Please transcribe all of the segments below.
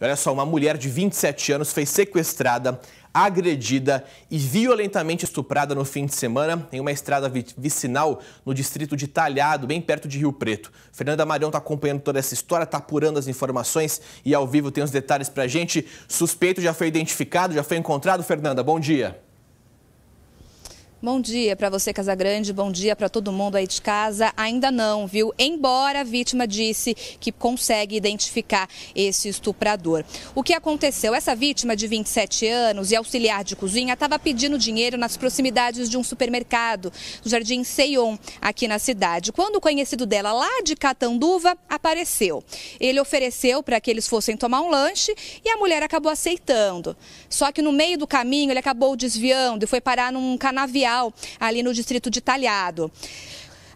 Olha só, uma mulher de 27 anos foi sequestrada, agredida e violentamente estuprada no fim de semana em uma estrada vicinal no distrito de Talhado, bem perto de Rio Preto. Fernanda Marão está acompanhando toda essa história, está apurando as informações e ao vivo tem os detalhes para a gente. Suspeito já foi identificado, já foi encontrado. Fernanda, bom dia. Bom dia para você, Casagrande. Bom dia para todo mundo aí de casa. Ainda não, viu? Embora a vítima disse que consegue identificar esse estuprador. O que aconteceu? Essa vítima de 27 anos e auxiliar de cozinha estava pedindo dinheiro nas proximidades de um supermercado, no Jardim Ceion, aqui na cidade. Quando o conhecido dela lá de Catanduva apareceu, ele ofereceu para que eles fossem tomar um lanche e a mulher acabou aceitando. Só que no meio do caminho ele acabou desviando e foi parar num canavial Federal, ali no distrito de Talhado.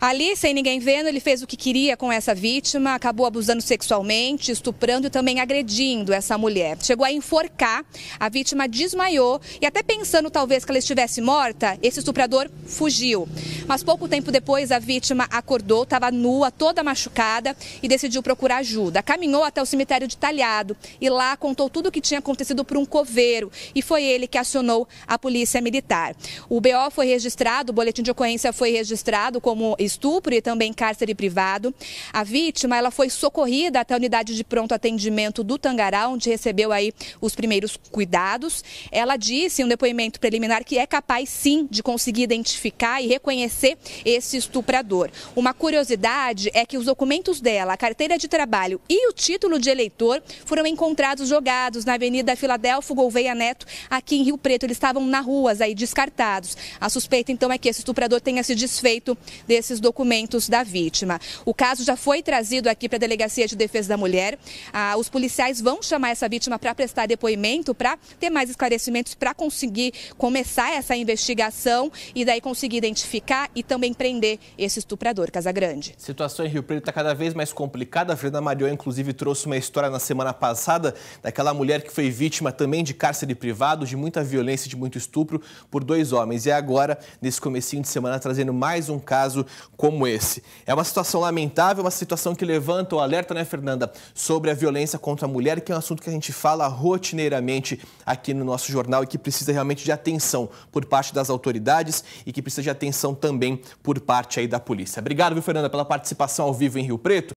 Ali, sem ninguém vendo, ele fez o que queria com essa vítima, acabou abusando sexualmente, estuprando e também agredindo essa mulher. Chegou a enforcar, a vítima desmaiou e até pensando talvez que ela estivesse morta, esse estuprador fugiu. Mas pouco tempo depois, a vítima acordou, estava nua, toda machucada e decidiu procurar ajuda. Caminhou até o cemitério de Talhado e lá contou tudo o que tinha acontecido por um coveiro e foi ele que acionou a polícia militar. O BO foi registrado, o boletim de ocorrência foi registrado como estupro e também cárcere privado. A vítima ela foi socorrida até a unidade de pronto atendimento do Tangará, onde recebeu aí os primeiros cuidados. Ela disse em um depoimento preliminar que é capaz sim de conseguir identificar e reconhecer esse estuprador. Uma curiosidade é que os documentos dela, a carteira de trabalho e o título de eleitor foram encontrados jogados na Avenida Filadelfo Gouveia Neto, aqui em Rio Preto. Eles estavam na ruas aí descartados. A suspeita então é que esse estuprador tenha se desfeito desses esses documentos da vítima. O caso já foi trazido aqui para a Delegacia de Defesa da Mulher. Ah, os policiais vão chamar essa vítima para prestar depoimento, para ter mais esclarecimentos, para conseguir começar essa investigação e daí conseguir identificar e também prender esse estuprador, Casagrande. A situação em Rio Preto está cada vez mais complicada. A Fernanda Marion, inclusive, trouxe uma história na semana passada daquela mulher que foi vítima também de cárcere privado, de muita violência, de muito estupro por dois homens. E é agora, nesse comecinho de semana, trazendo mais um caso como esse. É uma situação lamentável, uma situação que levanta o alerta, né, Fernanda, sobre a violência contra a mulher, que é um assunto que a gente fala rotineiramente aqui no nosso jornal e que precisa realmente de atenção por parte das autoridades e que precisa de atenção também por parte aí da polícia. Obrigado, viu, Fernanda, pela participação ao vivo em Rio Preto.